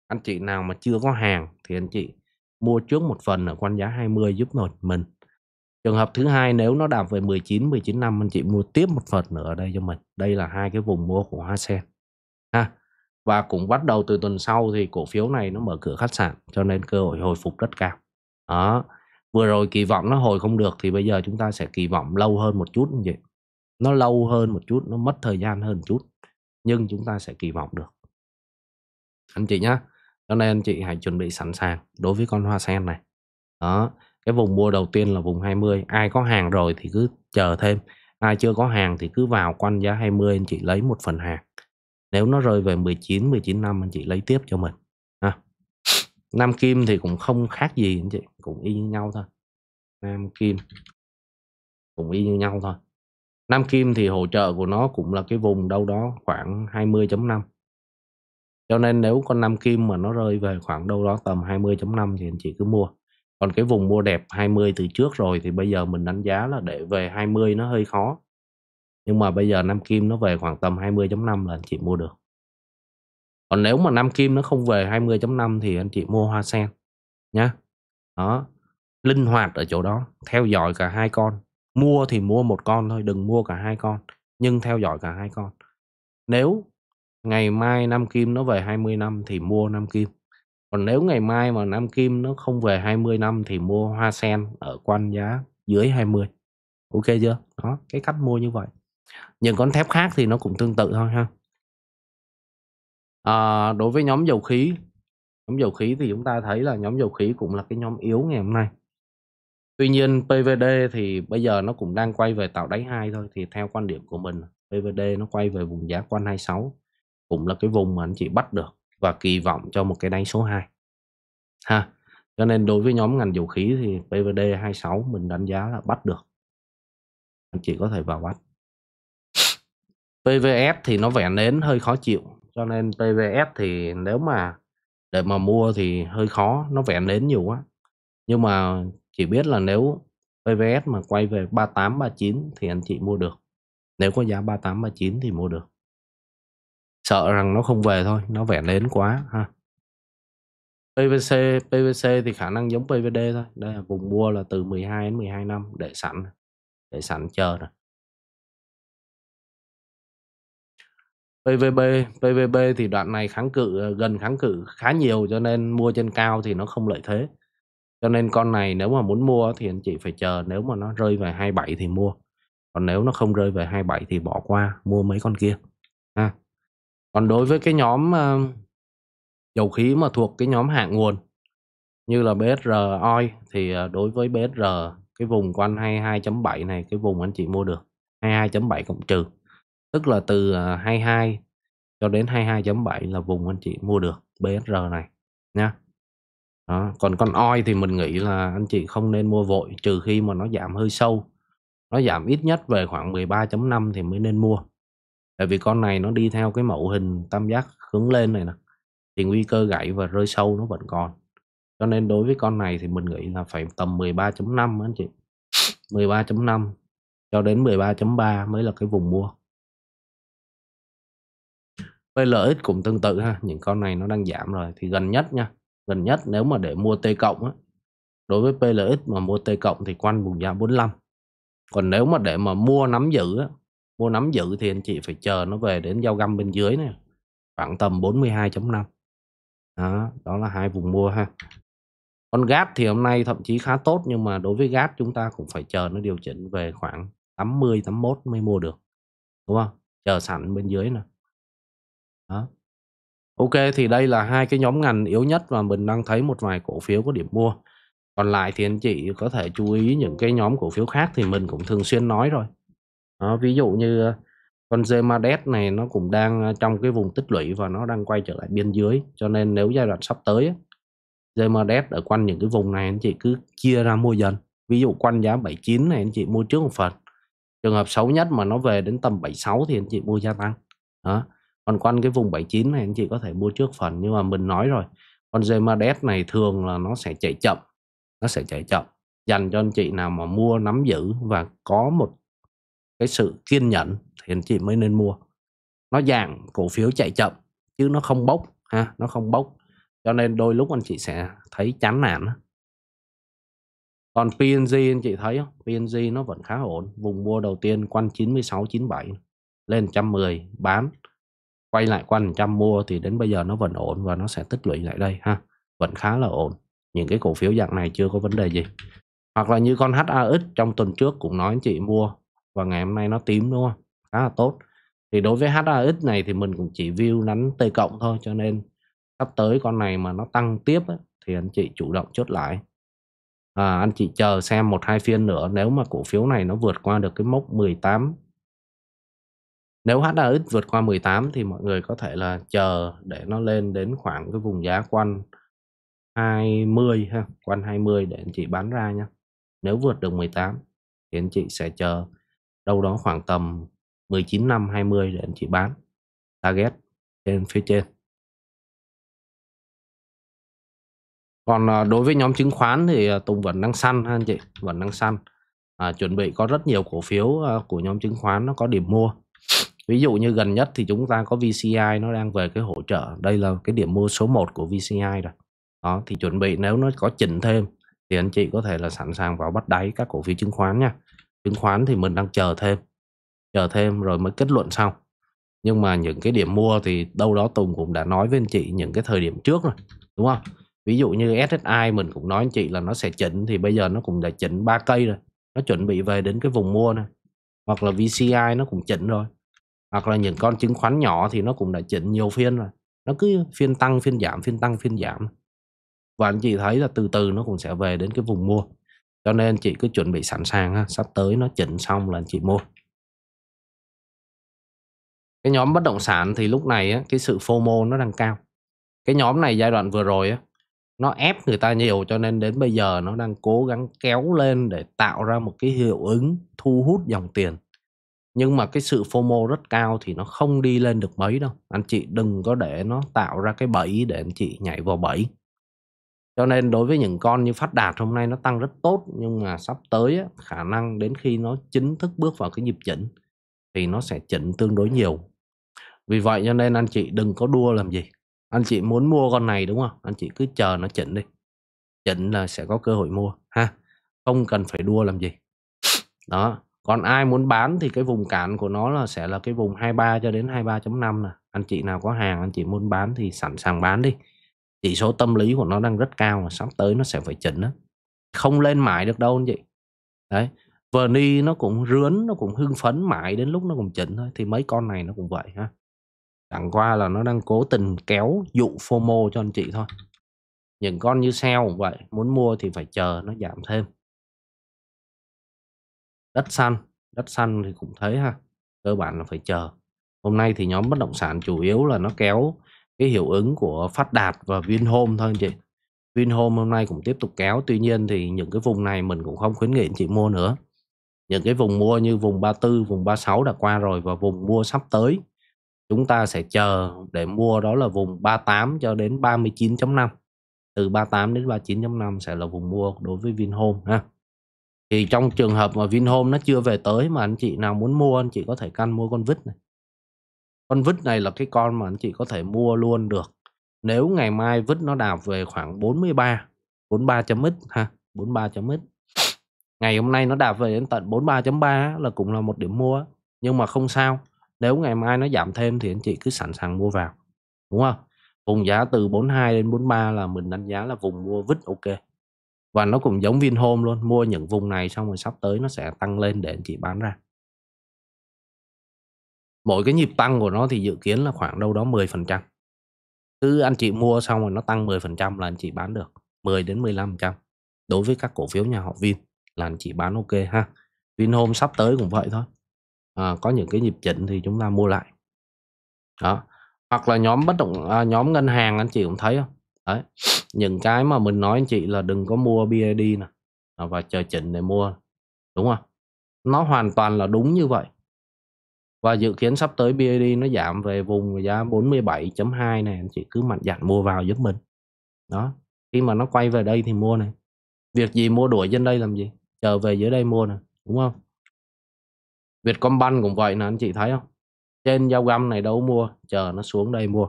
A: anh chị nào mà chưa có hàng thì anh chị mua trước một phần ở quanh giá 20 giúp một mình trường hợp thứ hai nếu nó đạt về 19 19 năm anh chị mua tiếp một phần nữa ở đây cho mình đây là hai cái vùng mua của hoa sen ha và cũng bắt đầu từ tuần sau thì cổ phiếu này nó mở cửa khách sạn cho nên cơ hội hồi phục rất cao đó vừa rồi kỳ vọng nó hồi không được thì bây giờ chúng ta sẽ kỳ vọng lâu hơn một chút như vậy nó lâu hơn một chút nó mất thời gian hơn một chút nhưng chúng ta sẽ kỳ vọng được anh chị nhé cho nên anh chị hãy chuẩn bị sẵn sàng đối với con hoa sen này đó cái vùng mua đầu tiên là vùng 20 ai có hàng rồi thì cứ chờ thêm ai chưa có hàng thì cứ vào quanh giá 20 anh chị lấy một phần hàng nếu nó rơi về 19 19 năm anh chị lấy tiếp cho mình ha. Nam Kim thì cũng không khác gì anh chị cũng y như nhau thôi Nam Kim cũng y như nhau thôi Nam Kim thì hỗ trợ của nó cũng là cái vùng đâu đó khoảng 20.5 cho nên nếu con Nam Kim mà nó rơi về khoảng đâu đó tầm 20.5 thì anh chị cứ mua còn cái vùng mua đẹp 20 từ trước rồi thì bây giờ mình đánh giá là để về 20 nó hơi khó nhưng mà bây giờ Nam Kim nó về khoảng tầm 20.5 là anh chị mua được còn nếu mà Nam Kim nó không về 20.5 thì anh chị mua hoa sen nhá đó linh hoạt ở chỗ đó theo dõi cả hai con mua thì mua một con thôi đừng mua cả hai con nhưng theo dõi cả hai con nếu ngày mai Nam Kim nó về 20 năm thì mua Nam Kim còn nếu ngày mai mà Nam Kim nó không về 20 năm thì mua hoa sen ở quanh giá dưới 20 ok chưa đó cái cách mua như vậy những con thép khác thì nó cũng tương tự thôi ha à, đối với nhóm dầu khí nhóm dầu khí thì chúng ta thấy là nhóm dầu khí cũng là cái nhóm yếu ngày hôm nay tuy nhiên PVD thì bây giờ nó cũng đang quay về tạo đáy hai thôi thì theo quan điểm của mình PVD nó quay về vùng giá quan 26 cũng là cái vùng mà anh chị bắt được và kỳ vọng cho một cái đáy số 2 ha cho nên đối với nhóm ngành dầu khí thì PVD 26 mình đánh giá là bắt được anh chị có thể vào bắt PVS thì nó vẽ nến hơi khó chịu cho nên PVS thì nếu mà để mà mua thì hơi khó nó vẽ nến nhiều quá nhưng mà chỉ biết là nếu PVS mà quay về 38 39 thì anh chị mua được nếu có giá 38 39 thì mua được sợ rằng nó không về thôi nó vẽ nến quá ha PVC PVC thì khả năng giống PVD thôi đây là vùng mua là từ 12 đến 12 năm để sẵn để sẵn chờ rồi PVB PVB thì đoạn này kháng cự ờ, gần kháng cự khá nhiều cho nên mua trên cao thì nó không lợi thế cho nên con này nếu mà muốn mua thì anh chị phải chờ nếu mà nó rơi về 27 thì mua còn nếu nó không rơi về 27 thì bỏ qua mua mấy con kia à. còn đối với cái nhóm ờ, dầu khí mà thuộc cái nhóm hạ nguồn như là BSR oil thì ờ, đối với BSR cái vùng quanh 22.7 này cái vùng anh chị mua được 22.7 cộng trừ tức là từ 22 à, cho đến 22.7 là vùng anh chị mua được BSR này nha đó. còn con oi thì mình nghĩ là anh chị không nên mua vội trừ khi mà nó giảm hơi sâu nó giảm ít nhất về khoảng 13.5 thì mới nên mua tại vì con này nó đi theo cái mẫu hình tam giác hướng lên này nè thì nguy cơ gãy và rơi sâu nó vẫn còn cho nên đối với con này thì mình nghĩ là phải tầm 13.5 anh chị 13.5 cho đến 13.3 mới là cái vùng mua với lợi ích cũng tương tự ha những con này nó đang giảm rồi thì gần nhất nha gần nhất nếu mà để mua T cộng á đối với PLX mà mua T cộng thì quanh vùng giá 45 còn nếu mà để mà mua nắm giữ á mua nắm giữ thì anh chị phải chờ nó về đến giao găm bên dưới này khoảng tầm 42.5 đó đó là hai vùng mua ha con gas thì hôm nay thậm chí khá tốt nhưng mà đối với gas chúng ta cũng phải chờ nó điều chỉnh về khoảng 80 81 mới mua được đúng không chờ sẵn bên dưới nè đó. Ok thì đây là hai cái nhóm ngành yếu nhất mà mình đang thấy một vài cổ phiếu có điểm mua. Còn lại thì anh chị có thể chú ý những cái nhóm cổ phiếu khác thì mình cũng thường xuyên nói rồi. Đó, ví dụ như ờ, con Zemadex này nó cũng đang ờ, trong cái vùng tích lũy và nó đang quay trở lại biên dưới cho nên nếu giai đoạn sắp tới Zemadex ở quanh những cái vùng này anh chị cứ chia ra mua dần. Ví dụ quanh giá 79 này anh chị mua trước một phần. Trường hợp xấu nhất mà nó về đến tầm 76 thì anh chị mua gia tăng. Đó còn quanh cái vùng 79 này anh chị có thể mua trước phần nhưng mà mình nói rồi con Zemades này thường là nó sẽ chạy chậm nó sẽ chạy chậm dành cho anh chị nào mà mua nắm giữ và có một cái sự kiên nhẫn thì anh chị mới nên mua nó dạng cổ phiếu chạy chậm chứ nó không bốc ha nó không bốc cho nên đôi lúc anh chị sẽ thấy chán nản còn PNG anh chị thấy không PNG nó vẫn khá ổn vùng mua đầu tiên quanh 96 97 lên 110 bán quay lại quanh trăm mua thì đến bây giờ nó vẫn ổn và nó sẽ tích lũy lại đây ha vẫn khá là ổn những cái cổ phiếu dạng này chưa có vấn đề gì hoặc là như con HAX trong tuần trước cũng nói anh chị mua và ngày hôm nay nó tím đúng không khá là tốt thì đối với HAX này thì mình cũng chỉ view nắn T cộng thôi cho nên sắp tới con này mà nó tăng tiếp ấy, thì anh chị chủ động chốt lại à, anh chị chờ xem một hai phiên nữa nếu mà cổ phiếu này nó vượt qua được cái mốc 18 nếu HAS vượt qua 18 thì mọi người có thể là chờ để nó lên đến khoảng cái vùng giá quanh 20 ha, quanh 20 để anh chị bán ra nhé Nếu vượt được 18 thì anh chị sẽ chờ đâu đó khoảng tầm 19 năm 20 để anh chị bán target trên phía trên. Còn à, đối với nhóm chứng khoán thì à, Tùng vẫn đang săn ha anh chị, vẫn đang săn. À, chuẩn bị có rất nhiều cổ phiếu à, của nhóm chứng khoán nó có điểm mua ví dụ như gần nhất thì chúng ta có VCI nó đang về cái hỗ trợ đây là cái điểm mua số 1 của VCI rồi đó thì chuẩn bị nếu nó có chỉnh thêm thì anh chị có thể là sẵn sàng vào bắt đáy các cổ phiếu chứng khoán nha chứng khoán thì mình đang chờ thêm chờ thêm rồi mới kết luận xong nhưng mà những cái điểm mua thì đâu đó Tùng cũng đã nói với anh chị những cái thời điểm trước rồi đúng không ví dụ như SSI mình cũng nói anh chị là nó sẽ chỉnh thì bây giờ nó cũng đã chỉnh ba cây rồi nó chuẩn bị về đến cái vùng mua này hoặc là VCI nó cũng chỉnh rồi hoặc là những con chứng khoán nhỏ thì nó cũng đã chỉnh nhiều phiên rồi nó cứ phiên tăng phiên giảm phiên tăng phiên giảm và anh chị thấy là từ từ nó cũng sẽ về đến cái vùng mua cho nên chị cứ chuẩn bị sẵn sàng ha. sắp tới nó chỉnh xong là anh chị mua cái nhóm bất động sản thì lúc này á, cái sự FOMO nó đang cao cái nhóm này giai đoạn vừa rồi á, nó ép người ta nhiều cho nên đến bây giờ nó đang cố gắng kéo lên để tạo ra một cái hiệu ứng thu hút dòng tiền nhưng mà cái sự FOMO rất cao thì nó không đi lên được mấy đâu anh chị đừng có để nó tạo ra cái bẫy để anh chị nhảy vào bẫy cho nên đối với những con như phát đạt hôm nay nó tăng rất tốt nhưng mà sắp tới khả năng đến khi nó chính thức bước vào cái nhịp chỉnh thì nó sẽ chỉnh tương đối nhiều vì vậy cho nên anh chị đừng có đua làm gì anh chị muốn mua con này đúng không anh chị cứ chờ nó chỉnh đi chỉnh là sẽ có cơ hội mua ha không cần phải đua làm gì đó còn ai muốn bán thì cái vùng cản của nó là sẽ là cái vùng 23 cho đến 23.5 nè anh chị nào có hàng anh chị muốn bán thì sẵn sàng bán đi chỉ số tâm lý của nó đang rất cao mà sắp tới nó sẽ phải chỉnh đó. không lên mãi được đâu anh chị đấy Verni nó cũng rướn nó cũng hưng phấn mãi đến lúc nó cũng chỉnh thôi thì mấy con này nó cũng vậy ha chẳng qua là nó đang cố tình kéo dụ FOMO cho anh chị thôi những con như sale cũng vậy muốn mua thì phải chờ nó giảm thêm đất xanh, đất xanh thì cũng thấy ha cơ bản là phải chờ hôm nay thì nhóm bất động sản chủ yếu là nó kéo cái hiệu ứng của phát đạt và vinhome thôi anh chị vinhome hôm nay cũng tiếp tục kéo tuy nhiên thì những cái vùng này mình cũng không khuyến nghị anh chị mua nữa những cái vùng mua như vùng 34 vùng 36 đã qua rồi và vùng mua sắp tới chúng ta sẽ chờ để mua đó là vùng 38 cho đến 39.5 từ 38 đến 39.5 sẽ là vùng mua đối với Vinhome ha thì trong trường hợp mà Vinhome nó chưa về tới mà anh chị nào muốn mua anh chị có thể căn mua con vít này con vít này là cái con mà anh chị có thể mua luôn được nếu ngày mai vít nó đạp về khoảng 43 43.x ha 43.x ngày hôm nay nó đạp về đến tận 43.3 là cũng là một điểm mua nhưng mà không sao nếu ngày mai nó giảm thêm thì anh chị cứ sẵn sàng mua vào đúng không vùng giá từ 42 đến 43 là mình đánh giá là vùng mua vít ok và nó cũng giống Vinhome luôn mua những vùng này xong rồi sắp tới nó sẽ tăng lên để anh chị bán ra mỗi cái nhịp tăng của nó thì dự kiến là khoảng đâu đó 10% cứ anh chị mua xong rồi nó tăng 10% là anh chị bán được 10 đến 15% đối với các cổ phiếu nhà họ Vin là anh chị bán ok ha Vinhome sắp tới cũng vậy thôi à, có những cái nhịp chỉnh thì chúng ta mua lại đó hoặc là nhóm bất động à, nhóm ngân hàng anh chị cũng thấy không đấy những cái mà mình nói anh chị là đừng có mua BID nè à, và chờ chỉnh để mua đúng không nó hoàn toàn là đúng như vậy và dự kiến sắp tới BID nó giảm về vùng giá 47.2 này anh chị cứ mạnh dạn mua vào giúp mình đó khi mà nó quay về đây thì mua này việc gì mua đuổi trên đây làm gì chờ về dưới đây mua này đúng không Vietcombank cũng vậy nè anh chị thấy không trên giao găm này đâu mua chờ nó xuống đây mua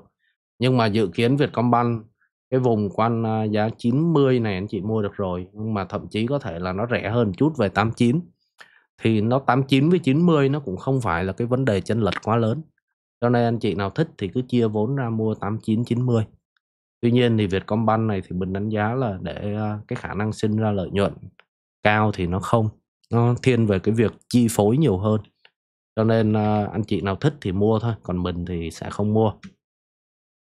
A: nhưng mà dự kiến Vietcombank cái vùng quanh à, giá 90 này anh chị mua được rồi nhưng mà thậm chí có thể là nó rẻ hơn chút về 89 thì nó 89 với 90 nó cũng không phải là cái vấn đề chênh lệch quá lớn cho nên anh chị nào thích thì cứ chia vốn ra mua 89 90 tuy nhiên thì Vietcombank này thì mình đánh giá là để à, cái khả năng sinh ra lợi nhuận cao thì nó không nó thiên về cái việc chi phối nhiều hơn cho nên à, anh chị nào thích thì mua thôi còn mình thì sẽ không mua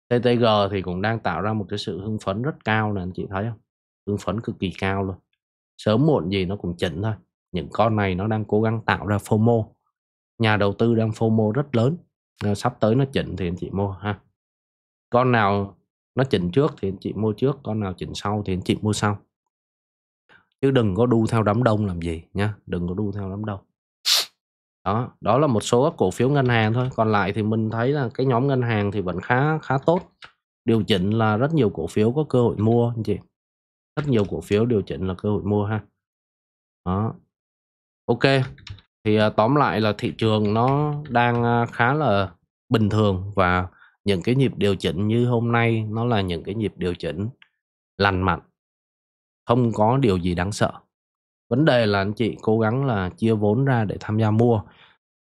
A: TTG thì cũng đang tạo ra một cái sự hưng phấn rất cao nè anh chị thấy không hưng phấn cực kỳ cao luôn sớm muộn gì nó cũng chỉnh thôi những con này nó đang cố gắng tạo ra FOMO nhà đầu tư đang FOMO rất lớn ờ, sắp tới nó chỉnh thì anh chị mua ha con nào nó chỉnh trước thì anh chị mua trước con nào chỉnh sau thì anh chị mua sau chứ đừng có đu theo đám đông làm gì nha. đừng có đu theo đám đông đó đó là một số cổ phiếu ngân hàng thôi còn lại thì mình thấy là cái nhóm ngân hàng thì vẫn khá khá tốt điều chỉnh là rất nhiều cổ phiếu có cơ hội mua anh chị rất nhiều cổ phiếu điều chỉnh là cơ hội mua ha đó ok thì à, tóm lại là thị trường nó đang à, khá là bình thường và những cái nhịp điều chỉnh như hôm nay nó là những cái nhịp điều chỉnh lành mạnh không có điều gì đáng sợ vấn đề là anh chị cố gắng là chia vốn ra để tham gia mua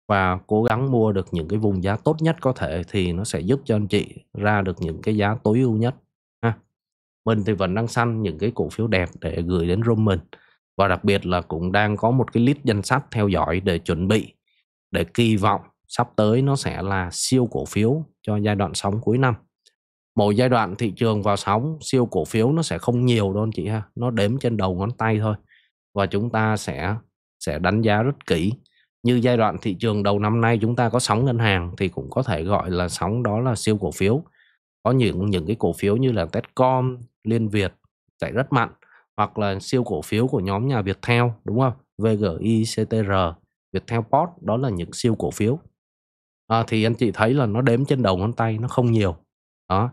A: và cố gắng mua được những cái vùng giá tốt nhất có thể thì nó sẽ giúp cho anh chị ra được những cái giá tối ưu nhất ha mình thì vẫn đang săn những cái cổ phiếu đẹp để gửi đến room mình và đặc biệt là cũng đang có một cái list danh sách theo dõi để chuẩn bị để kỳ vọng sắp tới nó sẽ là siêu cổ phiếu cho giai đoạn sóng cuối năm mỗi giai đoạn thị trường vào sóng siêu cổ phiếu nó sẽ không nhiều đâu anh chị ha nó đếm trên đầu ngón tay thôi và chúng ta sẽ sẽ đánh giá rất kỹ như giai đoạn thị trường đầu năm nay chúng ta có sóng ngân hàng thì cũng có thể gọi là sóng đó là siêu cổ phiếu có những những cái cổ phiếu như là Techcom, Liên Việt chạy rất mạnh hoặc là siêu cổ phiếu của nhóm nhà Viettel đúng không? VGI, CTR, Viettel Post đó là những siêu cổ phiếu à, thì anh chị thấy là nó đếm trên đầu ngón tay nó không nhiều đó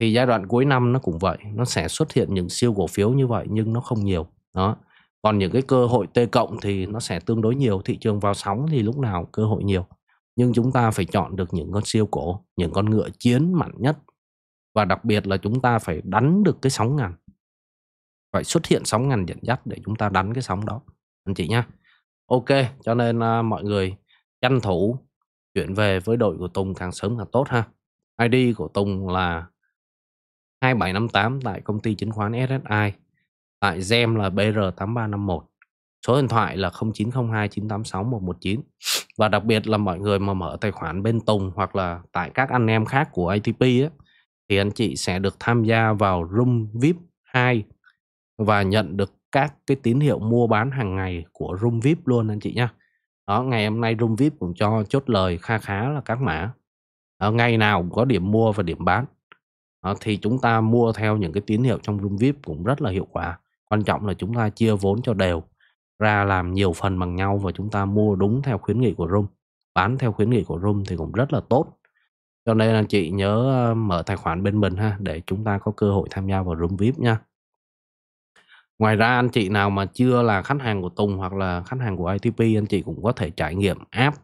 A: thì giai đoạn cuối năm nó cũng vậy nó sẽ xuất hiện những siêu cổ phiếu như vậy nhưng nó không nhiều đó còn những cái cơ hội t cộng thì nó sẽ tương đối nhiều thị trường vào sóng thì lúc nào cơ hội nhiều nhưng chúng ta phải chọn được những con siêu cổ những con ngựa chiến mạnh nhất và đặc biệt là chúng ta phải đánh được cái sóng ngành phải xuất hiện sóng ngành dẫn dắt để chúng ta đánh cái sóng đó anh chị nhá ok cho nên uh, mọi người tranh thủ chuyển về với đội của Tùng càng sớm càng tốt ha ID của Tùng là 2758 tại công ty chứng khoán SSI tại gem là BR8351 số điện thoại là 0902 986 119 và đặc biệt là mọi người mà mở tài khoản bên Tùng hoặc là tại các anh em khác của ATP ấy, thì anh chị sẽ được tham gia vào room VIP 2 và nhận được các cái tín hiệu mua bán hàng ngày của room VIP luôn anh chị nhá. Đó, ngày hôm nay room VIP cũng cho chốt lời kha khá là các mã. Đó, ngày nào cũng có điểm mua và điểm bán. Đó, thì chúng ta mua theo những cái tín hiệu trong room VIP cũng rất là hiệu quả quan trọng là chúng ta chia vốn cho đều ra làm nhiều phần bằng nhau và chúng ta mua đúng theo khuyến nghị của room bán theo khuyến nghị của room thì cũng rất là tốt cho nên là chị nhớ ờ, mở tài khoản bên mình ha để chúng ta có cơ hội tham gia vào room vip nha ngoài ra anh chị nào mà chưa là khách hàng của tùng hoặc là khách hàng của itp anh chị cũng có thể trải nghiệm app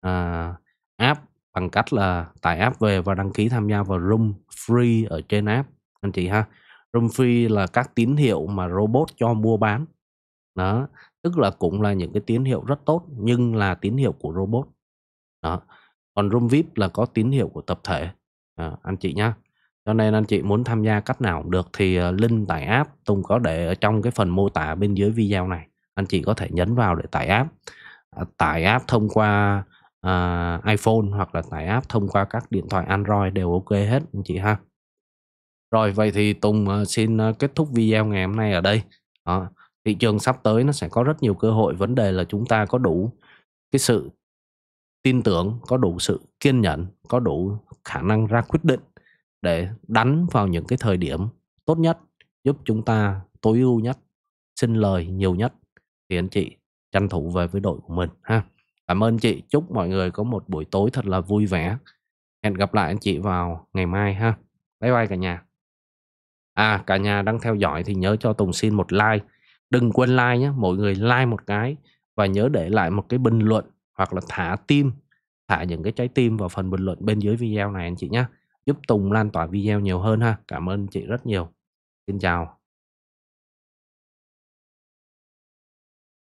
A: à, app bằng cách là tải app về và đăng ký tham gia vào room free ở trên app anh chị ha room là các tín hiệu mà robot cho mua bán đó tức là cũng là những cái tín hiệu rất tốt nhưng là tín hiệu của robot đó còn room vip là có tín hiệu của tập thể à, anh chị nhá cho nên anh chị muốn tham gia cách nào cũng được thì ờ, link tải app tùng có để ở trong cái phần mô tả bên dưới video này anh chị có thể nhấn vào để tải app à, tải app thông qua uh, iphone hoặc là tải app thông qua các điện thoại android đều ok hết anh chị ha rồi vậy thì tùng ờ, xin ờ, kết thúc video ngày hôm nay ở đây à, thị trường sắp tới nó sẽ có rất nhiều cơ hội vấn đề là chúng ta có đủ cái sự tin tưởng có đủ sự kiên nhẫn có đủ khả năng ra quyết định để đánh vào những cái thời điểm tốt nhất giúp chúng ta tối ưu nhất xin lời nhiều nhất thì anh chị tranh thủ về với đội của mình ha cảm ơn chị chúc mọi người có một buổi tối thật là vui vẻ hẹn gặp lại anh chị vào ngày mai ha bye bye cả nhà À cả nhà đang theo dõi thì nhớ cho Tùng xin một like. Đừng quên like nhé, mỗi người like một cái và nhớ để lại một cái bình luận hoặc là thả tim, thả những cái trái tim vào phần bình luận bên dưới video này anh chị nhé. Giúp Tùng lan tỏa video nhiều hơn ha. Cảm ơn chị rất nhiều. Xin chào.